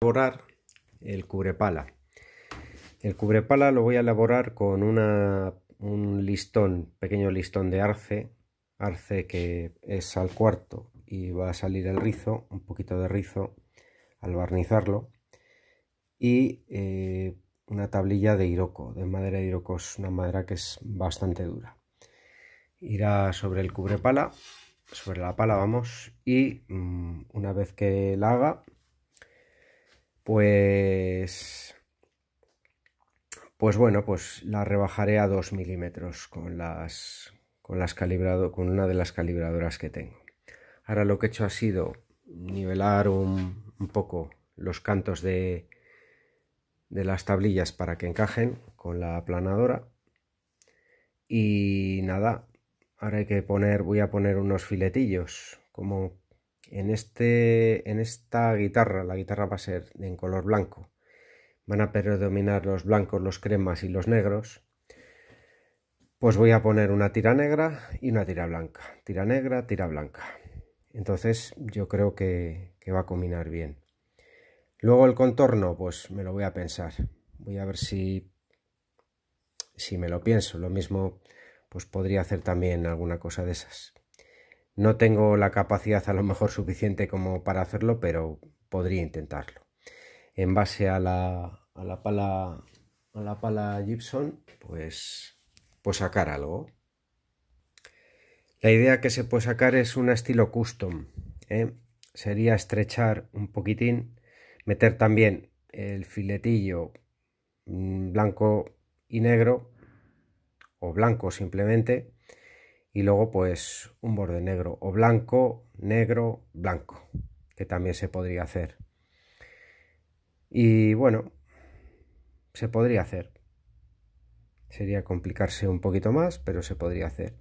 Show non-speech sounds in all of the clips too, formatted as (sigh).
elaborar el cubrepala. El cubrepala lo voy a elaborar con un listón, pequeño listón de arce, arce que es al cuarto y va a salir el rizo, un poquito de rizo al barnizarlo y eh, una tablilla de iroco, de madera de iroco, es una madera que es bastante dura. Irá sobre el cubrepala, sobre la pala vamos, y mm, una vez que la haga pues... Pues bueno, pues la rebajaré a 2 milímetros con las, con las calibrado, con una de las calibradoras que tengo. Ahora lo que he hecho ha sido nivelar un, poco los cantos de, de las tablillas para que encajen con la aplanadora y nada ahora hay que poner voy a poner unos filetillos como en, este, en esta guitarra, la guitarra va a ser en color blanco. Van a predominar los blancos, los cremas y los negros. Pues voy a poner una tira negra y una tira blanca. Tira negra, tira blanca. Entonces yo creo que, va a combinar bien. Luego el contorno, pues me lo voy a pensar. Voy a ver si, si me lo pienso. Lo mismo, pues podría hacer también alguna cosa de esas. No tengo la capacidad a lo mejor suficiente como para hacerlo, pero podría intentarlo. En base a la, a la pala a la pala Gibson, pues pues sacar algo. La idea que se puede sacar es un estilo custom. ¿eh? Sería estrechar un poquitín, meter también el filetillo mm, blanco y negro o blanco simplemente y luego pues un borde negro o blanco, negro, blanco, que también se podría hacer. Y bueno, se podría hacer. Sería complicarse un poquito más, pero se podría hacer.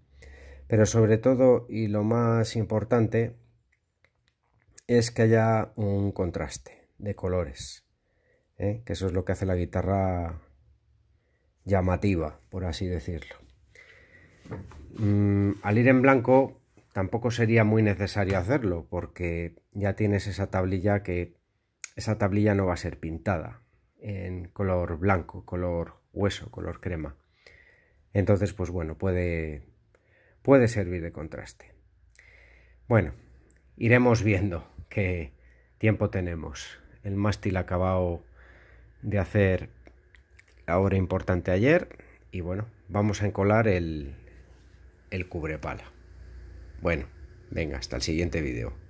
Pero sobre todo y lo más importante es que haya un contraste de colores, ¿eh? que eso es lo que hace la guitarra llamativa, por así decirlo. Mm, al ir en blanco tampoco sería muy necesario hacerlo porque ya tienes esa tablilla que esa tablilla no va a ser pintada en color blanco, color hueso, color crema. Entonces, pues bueno, puede, puede servir de contraste. Bueno, iremos viendo (laughs) qué tiempo tenemos. El mástil acabado de hacer la hora importante ayer y bueno, vamos a encolar el, el cubrepala. Bueno, venga, hasta el siguiente vídeo.